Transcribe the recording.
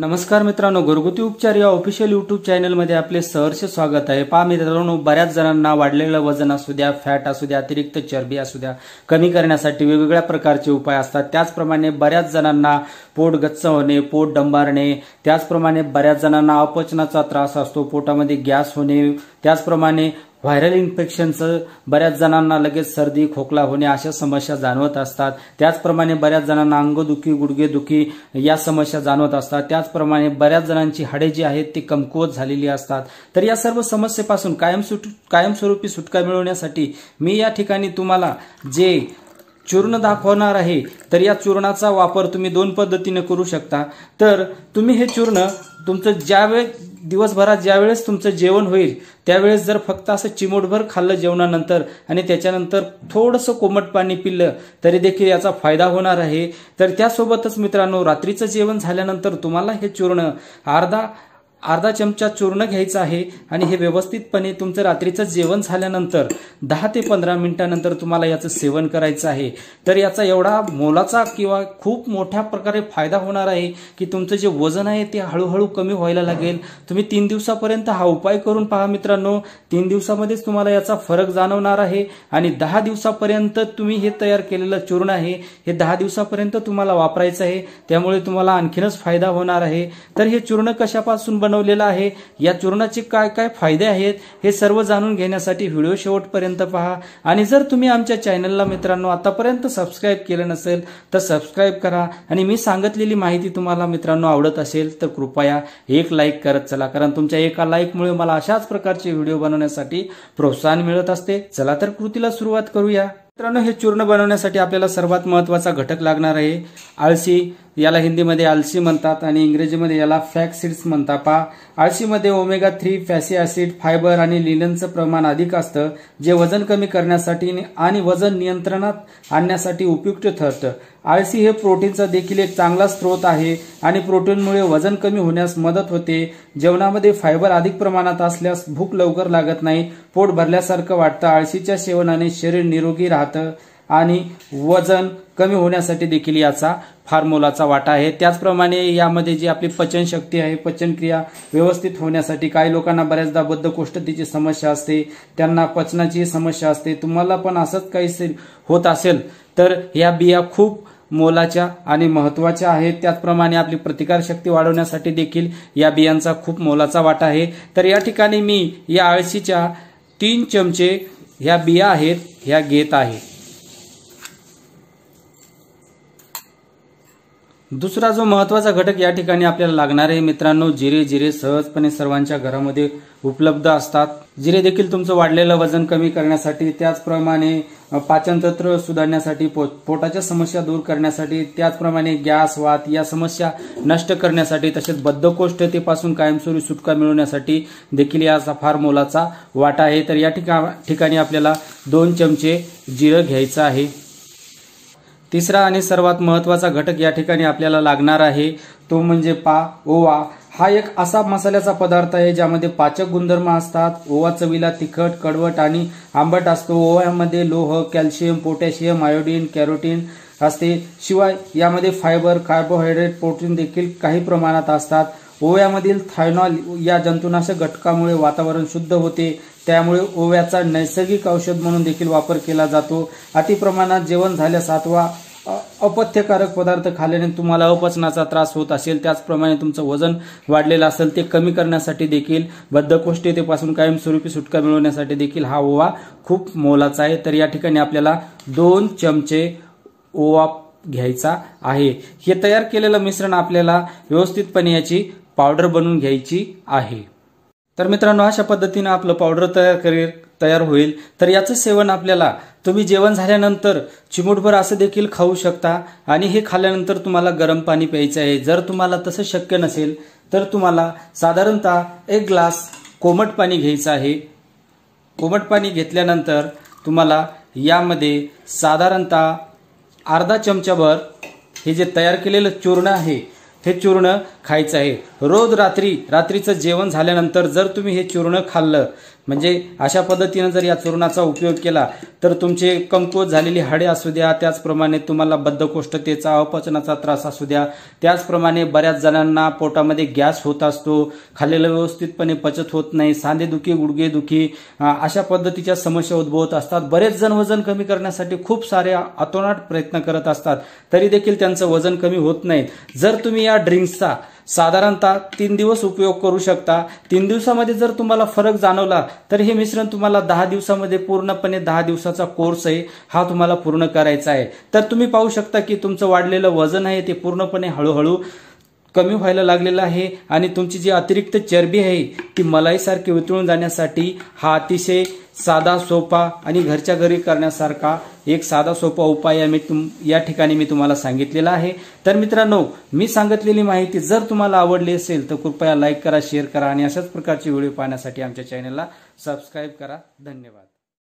नमस्कार मित्रांनो घरगुती उपचार या ऑफिशियल युट्यूब चॅनलमध्ये आपले सहर्ष स्वागत आहे पहा मित्रांनो बऱ्याच जणांना वाढलेलं वजन असू द्या फॅट असू द्या अतिरिक्त चरबी असू द्या कमी करण्यासाठी वेगवेगळ्या प्रकारचे उपाय असतात त्याचप्रमाणे बऱ्याच जणांना पोट गच्च होणे पोट डंबारणे त्याचप्रमाणे बऱ्याच जणांना अपचनाचा त्रास असतो पोटामध्ये गॅस होणे त्याचप्रमाणे व्हायरल इन्फेक्शनचं बऱ्याच जणांना लगेच सर्दी खोकला होणे अशा समस्या जाणवत असतात त्याचप्रमाणे बऱ्याच जणांना अंगदुखी गुडघेदुखी या समस्या जाणवत असतात त्याचप्रमाणे बऱ्याच जणांची हाडे जी आहेत ती कमकुवत झालेली असतात तर या सर्व समस्येपासून कायम सुट कायमस्वरूपी सुटका मिळवण्यासाठी मी या ठिकाणी तुम्हाला जे चूर्ण दाखवणार आहे तर या चूर्णाचा वापर तुम्ही दोन पद्धतीने करू शकता तर तुम्ही हे चूर्ण तुमचं ज्यावेळेस दिवसभरात ज्यावेळेस तुमचं जेवण होईल त्यावेळेस जर फक्त असं चिमूटभर खाल्लं जेवणानंतर आणि त्याच्यानंतर थोडंसं कोमट पाणी पिलं तरी देखील याचा फायदा होणार आहे तर त्यासोबतच मित्रांनो रात्रीचं जेवण झाल्यानंतर तुम्हाला हे चूर्ण अर्धा अर्धा चमचा चूर्ण घ्यायचं आहे आणि हे व्यवस्थितपणे तुमचं रात्रीचं जेवण झाल्यानंतर दहा ते पंधरा मिनिटानंतर तुम्हाला याचं सेवन करायचं आहे तर याचा एवढा मोलाचा किंवा खूप मोठ्या प्रकारे फायदा होणार आहे की तुमचं जे वजन आहे ते हळूहळू कमी व्हायला लागेल तुम्ही तीन दिवसापर्यंत हा उपाय करून पहा मित्रांनो तीन दिवसामध्येच तुम्हाला याचा फरक जाणवणार आहे आणि दहा दिवसापर्यंत तुम्ही हे तयार केलेलं चूर्ण आहे हे दहा दिवसापर्यंत तुम्हाला वापरायचं आहे त्यामुळे तुम्हाला आणखीनच फायदा होणार आहे तर हे चूर्ण कशापासून बन बनवलेला आहे या चूर्णाचे काय काय फायदे आहेत हे सर्व जाणून घेण्यासाठी व्हिडिओ शेवटपर्यंत पहा आणि जर तुम्ही आमच्या चॅनलला मित्रांनो आतापर्यंत सबस्क्राईब केलं नसेल तर सबस्क्राईब करा आणि मी सांगितलेली माहिती तुम्हाला मित्रांनो आवडत असेल तर कृपया एक लाईक करत चला कारण तुमच्या एका लाईकमुळे मला अशाच प्रकारचे व्हिडिओ बनवण्यासाठी प्रोत्साहन मिळत असते चला तर कृतीला सुरुवात करूया मित्रांनो हे चूर्ण बनवण्यासाठी आपल्याला सर्वात महत्वाचा घटक लागणार आहे आळशी याला हिंदीमध्ये आळशी म्हणतात आणि इंग्रजीमध्ये याला फॅक सीड्स म्हणतात पहा आळशीमध्ये omega three fatty acid fibre आणि लिननचं प्रमाण अधिक असतं जे वजन कमी करण्यासाठी आणि वजन नियंत्रणात आणण्यासाठी उपयुक्त ठरतं आळशी हे प्रोटीनचा देखील एक चांगला स्रोत आहे आणि प्रोटीनमुळे वजन कमी होण्यास मदत होते जेवणामध्ये फायबर अधिक प्रमाणात असल्यास भूक लवकर लागत नाही पोट भरल्यासारखं वाटतं आळशीच्या सेवनाने शरीर निरोगी राहतं आणि वजन कमी होण्यासाठी देखील याचा फार मोलाचा वाटा आहे त्याचप्रमाणे यामध्ये जी आपली पचनशक्ती आहे पचनक्रिया व्यवस्थित होण्यासाठी काही लोकांना बऱ्याचदा बद्धकोष्ठतेची समस्या असते त्यांना पचनाची समस्या असते तुम्हाला पण असंच काही होत असेल तर या बिया खूप मोलाच्या आणि महत्वाच्या आहेत त्याचप्रमाणे आपली प्रतिकारशक्ती वाढवण्यासाठी देखील या बियांचा खूप मोलाचा वाटा आहे तर या ठिकाणी मी या आळशीच्या तीन चमचे ह्या बिया आहेत ह्या घेत आहे दुसरा जो महत्वाचा घटक या ठिकाणी आपल्याला लागणार आहे मित्रांनो जिरे जिरे सहजपणे सर्वांच्या घरामध्ये उपलब्ध असतात जिरे देखील तुमचं वाढलेलं वजन कमी करण्यासाठी त्याचप्रमाणे पाचनतंत्र सुधारण्यासाठी पोटाच्या समस्या दूर करण्यासाठी त्याचप्रमाणे गॅस वात या समस्या नष्ट करण्यासाठी तसेच बद्धकोष्ठतेपासून कायमस्वरूपी सुटका मिळवण्यासाठी देखील याचा फार मोलाचा वाटा आहे तर या ठिकाणी आपल्याला दोन चमचे जिरं घ्यायचं आहे तिसरा आणि सर्वात महत्त्वाचा घटक या ठिकाणी आपल्याला लागणार आहे तो म्हणजे पा ओवा हा एक असा मसाल्याचा पदार्थ आहे ज्यामध्ये पाचक गुणधर्म असतात ओवा चवीला तिखट कडवट आणि आंबट असतो ओव्यामध्ये लोह कॅल्शियम पोटॅशियम आयोडीन कॅरोटीन असते शिवाय यामध्ये फायबर कार्बोहायड्रेट प्रोटीन देखील काही प्रमाणात असतात ओव्यामधील थायनॉल या जंतुनाशक घटकामुळे वातावरण शुद्ध होते त्यामुळे ओव्याचा नैसर्गिक औषध म्हणून देखील वापर केला जातो अतिप्रमाणात जेवण झाल्यास अथवा अपथ्यकारक पदार्थ खाल्ल्याने तुम्हाला अपचनाचा त्रास होत असेल त्याचप्रमाणे तुमचं वजन वाढलेलं असेल ते कमी करण्यासाठी देखील बद्धकोष्ठतेपासून कायमस्वरूपी सुटका मिळवण्यासाठी देखील हा ओवा खूप मोलाचा आहे तर या ठिकाणी आपल्याला दोन चमचे ओवा घ्यायचा आहे हे तयार केलेलं मिश्रण आपल्याला व्यवस्थितपणे याची पावडर बनवून घ्यायची आहे तर मित्रांनो अशा पद्धतीनं आपलं पावडर तयार करेल तयार होईल तर याचं सेवन आपल्याला तुम्ही जेवण झाल्यानंतर चिमूटभर असं देखील खाऊ शकता आणि हे खाल्ल्यानंतर तुम्हाला गरम पाणी प्यायचं आहे जर तुम्हाला तसं शक्य नसेल तर तुम्हाला साधारणतः एक ग्लास कोमट पाणी घ्यायचं आहे कोमट पाणी घेतल्यानंतर तुम्हाला यामध्ये साधारणतः अर्धा चमचाभर हे जे तयार केलेलं चूर्ण आहे हे चूर्ण खायचं आहे रोज रात्री रात्रीचं जेवण झाल्यानंतर जर तुम्ही हे चूर्ण खाल्लं म्हणजे अशा पद्धतीनं जर या चुरणाचा उपयोग केला तर तुमचे कमकुवत झालेली हाडे असू द्या त्याचप्रमाणे तुम्हाला बद्धकोष्ठतेचा अपचनाचा त्रास असू द्या त्याचप्रमाणे बऱ्याच जणांना पोटामध्ये गॅस होत असतो खाल्लेलं व्यवस्थितपणे पचत होत नाही सांधेदुखी गुडघेदुखी अशा पद्धतीच्या समस्या उद्भवत असतात बरेच जण वजन कमी करण्यासाठी खूप सारे अतोनाट प्रयत्न करत असतात तरी देखील त्यांचं वजन कमी होत नाही जर तुम्ही या ड्रिंक्सचा साधारणतः तीन दिवस उपयोग करू शकता तीन दिवसामध्ये जर तुम्हाला फरक जाणवला तर हे मिश्रण तुम्हाला दहा दिवसामध्ये पूर्णपणे दहा दिवसाचा कोर्स आहे हा तुम्हाला पूर्ण करायचा आहे तर तुम्ही पाहू शकता की तुमचं वाढलेलं वजन आहे ते पूर्णपणे हळूहळू कमी व्हायला लागलेला आहे आणि तुमची जी अतिरिक्त चरबी आहे ती मलाईसारखी वितळून जाण्यासाठी हा अतिशय साधा सोपा आणि घरच्या घरी करण्यासारखा एक साधा सोपा उपाय मी तुम या ठिकाणी मी तुम्हाला सांगितलेला आहे तर मित्रांनो मी सांगितलेली माहिती जर तुम्हाला आवडली असेल तर कृपया लाईक करा शेअर करा आणि अशाच प्रकारचे व्हिडिओ पाहण्यासाठी आमच्या चॅनलला सबस्क्राईब करा धन्यवाद